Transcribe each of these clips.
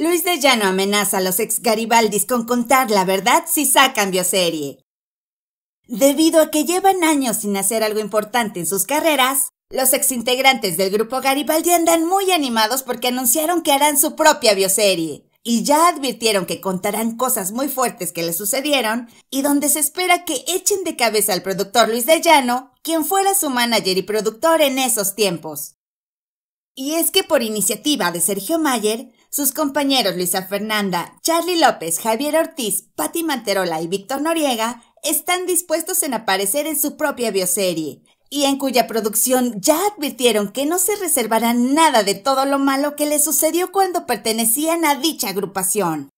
Luis de Llano amenaza a los ex Garibaldis con contar la verdad si sacan bioserie. Debido a que llevan años sin hacer algo importante en sus carreras, los ex integrantes del grupo Garibaldi andan muy animados porque anunciaron que harán su propia bioserie y ya advirtieron que contarán cosas muy fuertes que les sucedieron y donde se espera que echen de cabeza al productor Luis de Llano, quien fuera su manager y productor en esos tiempos. Y es que por iniciativa de Sergio Mayer, sus compañeros Luisa Fernanda, Charlie López, Javier Ortiz, Patti Manterola y Víctor Noriega están dispuestos en aparecer en su propia bioserie, y en cuya producción ya advirtieron que no se reservarán nada de todo lo malo que les sucedió cuando pertenecían a dicha agrupación.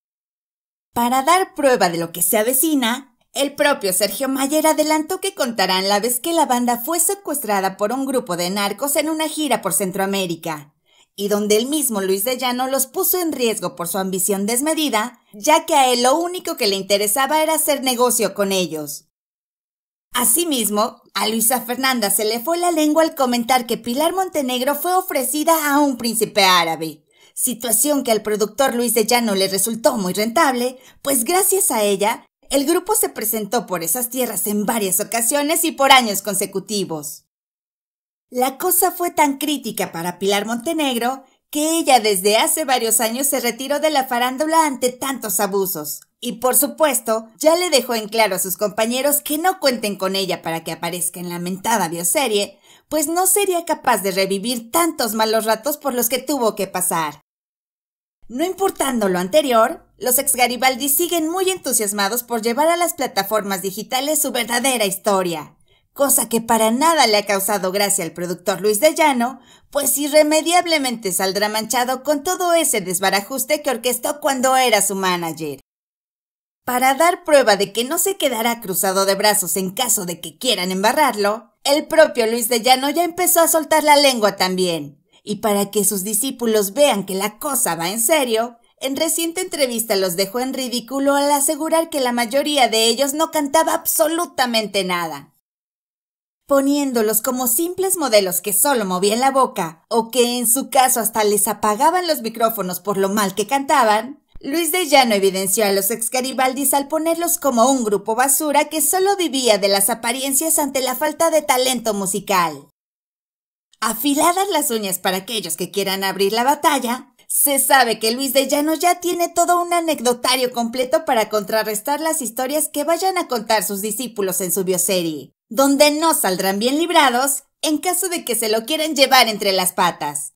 Para dar prueba de lo que se avecina, el propio Sergio Mayer adelantó que contarán la vez que la banda fue secuestrada por un grupo de narcos en una gira por Centroamérica y donde el mismo Luis de Llano los puso en riesgo por su ambición desmedida, ya que a él lo único que le interesaba era hacer negocio con ellos. Asimismo, a Luisa Fernanda se le fue la lengua al comentar que Pilar Montenegro fue ofrecida a un príncipe árabe, situación que al productor Luis de Llano le resultó muy rentable, pues gracias a ella, el grupo se presentó por esas tierras en varias ocasiones y por años consecutivos. La cosa fue tan crítica para Pilar Montenegro que ella desde hace varios años se retiró de la farándula ante tantos abusos. Y por supuesto, ya le dejó en claro a sus compañeros que no cuenten con ella para que aparezca en la mentada bioserie, pues no sería capaz de revivir tantos malos ratos por los que tuvo que pasar. No importando lo anterior, los ex Garibaldi siguen muy entusiasmados por llevar a las plataformas digitales su verdadera historia cosa que para nada le ha causado gracia al productor Luis de Llano, pues irremediablemente saldrá manchado con todo ese desbarajuste que orquestó cuando era su manager. Para dar prueba de que no se quedará cruzado de brazos en caso de que quieran embarrarlo, el propio Luis de Llano ya empezó a soltar la lengua también. Y para que sus discípulos vean que la cosa va en serio, en reciente entrevista los dejó en ridículo al asegurar que la mayoría de ellos no cantaba absolutamente nada poniéndolos como simples modelos que solo movían la boca, o que en su caso hasta les apagaban los micrófonos por lo mal que cantaban, Luis de Llano evidenció a los excaribaldis al ponerlos como un grupo basura que solo vivía de las apariencias ante la falta de talento musical. Afiladas las uñas para aquellos que quieran abrir la batalla, se sabe que Luis de Llano ya tiene todo un anecdotario completo para contrarrestar las historias que vayan a contar sus discípulos en su bioserie donde no saldrán bien librados en caso de que se lo quieran llevar entre las patas.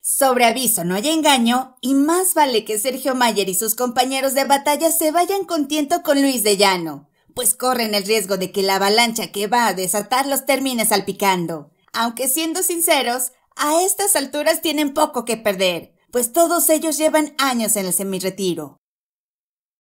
Sobre aviso no hay engaño, y más vale que Sergio Mayer y sus compañeros de batalla se vayan contento con Luis de Llano, pues corren el riesgo de que la avalancha que va a desatar los termine salpicando. Aunque siendo sinceros, a estas alturas tienen poco que perder, pues todos ellos llevan años en el semiretiro.